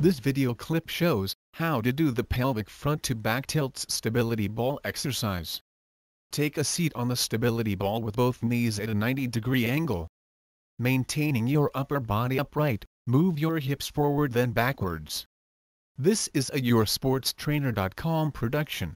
This video clip shows how to do the pelvic front to back tilts stability ball exercise. Take a seat on the stability ball with both knees at a 90 degree angle. Maintaining your upper body upright, move your hips forward then backwards. This is a YourSportsTrainer.com production.